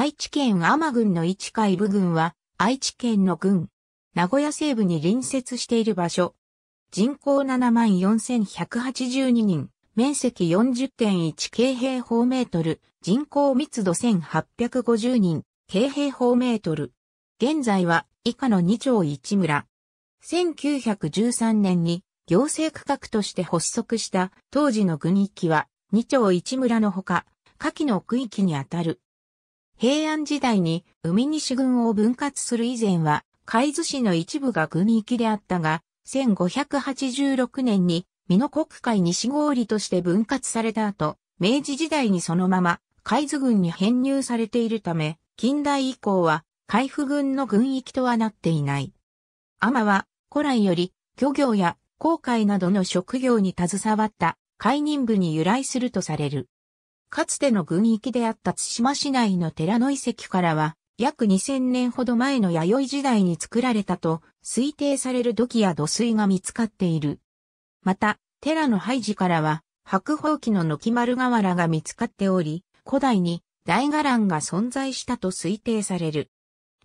愛知県天郡の一海部郡は、愛知県の郡。名古屋西部に隣接している場所。人口74,182人、面積40.1京平方メートル、人口密度1850人、京平方メートル。現在は以下の2町1村。1913年に行政区画として発足した当時の郡域は2町1村のほか、下記の区域にあたる。平安時代に海西軍を分割する以前は、海津市の一部が軍域であったが、1586年に美濃国海西郡として分割された後、明治時代にそのまま海津軍に編入されているため、近代以降は海部軍の軍域とはなっていない。天は古来より漁業や航海などの職業に携わった海人部に由来するとされる。かつての軍域であった津島市内の寺の遺跡からは、約2000年ほど前の弥生時代に作られたと推定される土器や土水が見つかっている。また、寺の廃寺からは、白宝器の軒丸瓦が見つかっており、古代に大伽藍が存在したと推定される。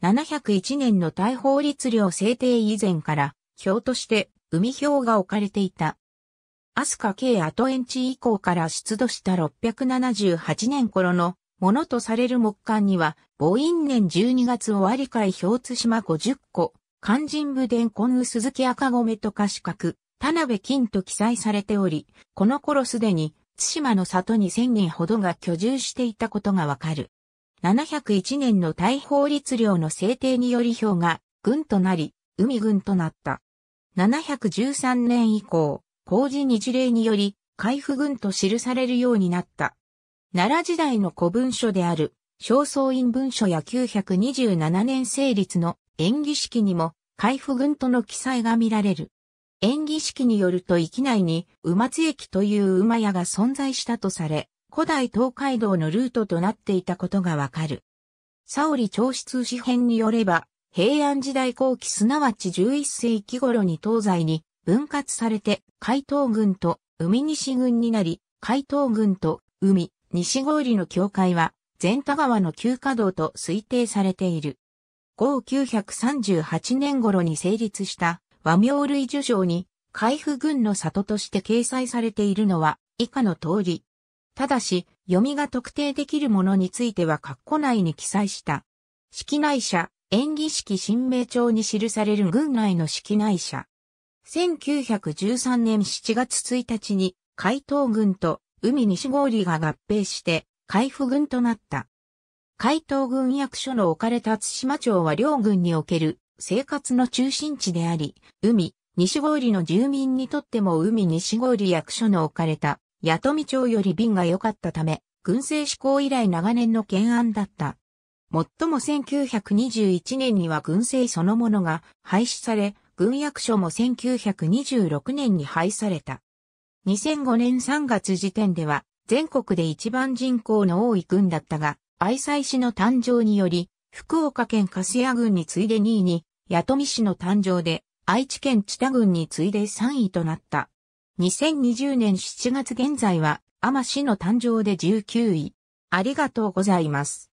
701年の大法律令制定以前から、表として海表が置かれていた。飛鳥トエン地以降から出土した678年頃のものとされる木簡には、母院年12月終わり会表津島50個、肝心部伝根う鈴木赤米とか四角、田辺金と記載されており、この頃すでに、津島の里に1000人ほどが居住していたことがわかる。701年の大法律令の制定により表が軍となり、海軍となった。713年以降、工事日例により、海部軍と記されるようになった。奈良時代の古文書である、正僧院文書や927年成立の演技式にも、海部軍との記載が見られる。演技式によると域内に馬津駅という馬屋が存在したとされ、古代東海道のルートとなっていたことがわかる。沙織長室紙編によれば、平安時代後期すなわち11世紀頃に東西に分割されて海東軍と海西軍になり、海東軍と海西郡の境界は全田川の旧稼働と推定されている。後938年頃に成立した和名類受章に海部軍の里として掲載されているのは以下の通り。ただし、読みが特定できるものについては括弧内に記載した。式内社、演技式新名帳に記される軍内の式内社。1913年7月1日に海東軍と海西郡が合併して海部軍となった。海東軍役所の置かれた津島町は両軍における生活の中心地であり、海、西郡の住民にとっても海西郡役所の置かれた、八富町より便が良かったため、軍政施行以来長年の懸案だった。もっとも1921年には軍政そのものが廃止され、軍役所も1926年に廃された。2005年3月時点では、全国で一番人口の多い軍だったが、愛妻市の誕生により、福岡県粕谷郡に次いで2位に、弥富市の誕生で、愛知県知多郡に次いで3位となった。2020年7月現在は、天市の誕生で19位。ありがとうございます。